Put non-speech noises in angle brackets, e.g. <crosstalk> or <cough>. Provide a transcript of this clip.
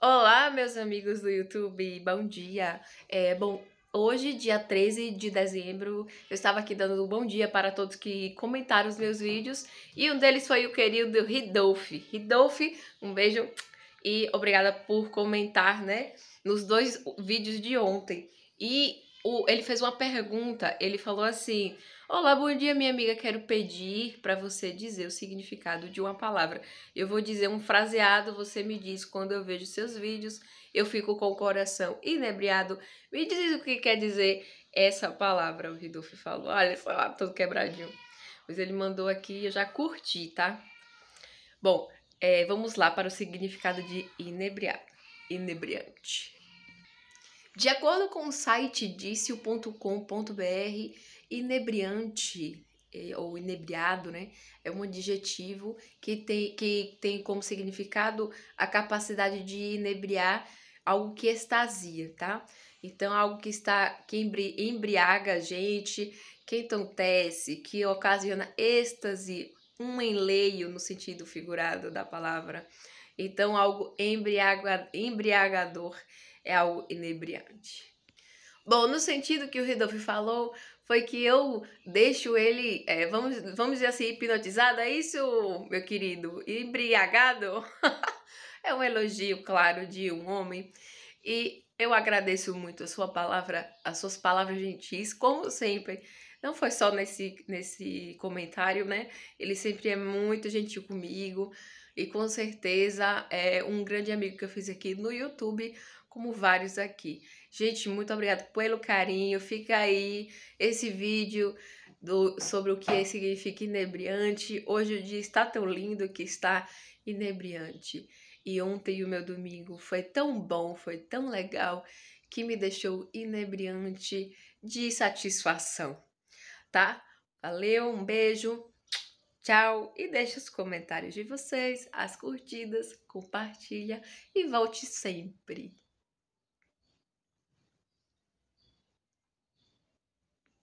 Olá, meus amigos do YouTube, bom dia. É, bom, hoje, dia 13 de dezembro, eu estava aqui dando um bom dia para todos que comentaram os meus vídeos e um deles foi o querido Ridolfi. Ridolfi, um beijo e obrigada por comentar, né, nos dois vídeos de ontem. E o, ele fez uma pergunta, ele falou assim: Olá, bom dia, minha amiga. Quero pedir para você dizer o significado de uma palavra. Eu vou dizer um fraseado, você me diz quando eu vejo seus vídeos. Eu fico com o coração inebriado. Me diz o que quer dizer essa palavra, o Ridolfo falou. Olha, foi lá todo quebradinho. Mas ele mandou aqui, eu já curti, tá? Bom, é, vamos lá para o significado de inebriado, inebriante. De acordo com o site dicio.com.br, inebriante eh, ou inebriado, né? É um adjetivo que tem, que tem como significado a capacidade de inebriar algo que extasia, tá? Então, algo que está que embriaga a gente, que entontece, que ocasiona êxtase, um enleio no sentido figurado da palavra. Então, algo embriaga, embriagador é algo inebriante. Bom, no sentido que o Ridolf falou, foi que eu deixo ele, é, vamos, vamos dizer assim, hipnotizado, é isso, meu querido? Embriagado? <laughs> é um elogio, claro, de um homem. E eu agradeço muito a sua palavra, as suas palavras gentis, como sempre. Não foi só nesse, nesse comentário, né? Ele sempre é muito gentil comigo e com certeza é um grande amigo que eu fiz aqui no YouTube, como vários aqui. Gente, muito obrigada pelo carinho. Fica aí esse vídeo do, sobre o que é significa inebriante. Hoje o dia está tão lindo que está inebriante. E ontem o meu domingo foi tão bom, foi tão legal, que me deixou inebriante de satisfação tá? Valeu, um beijo, tchau e deixa os comentários de vocês, as curtidas, compartilha e volte sempre.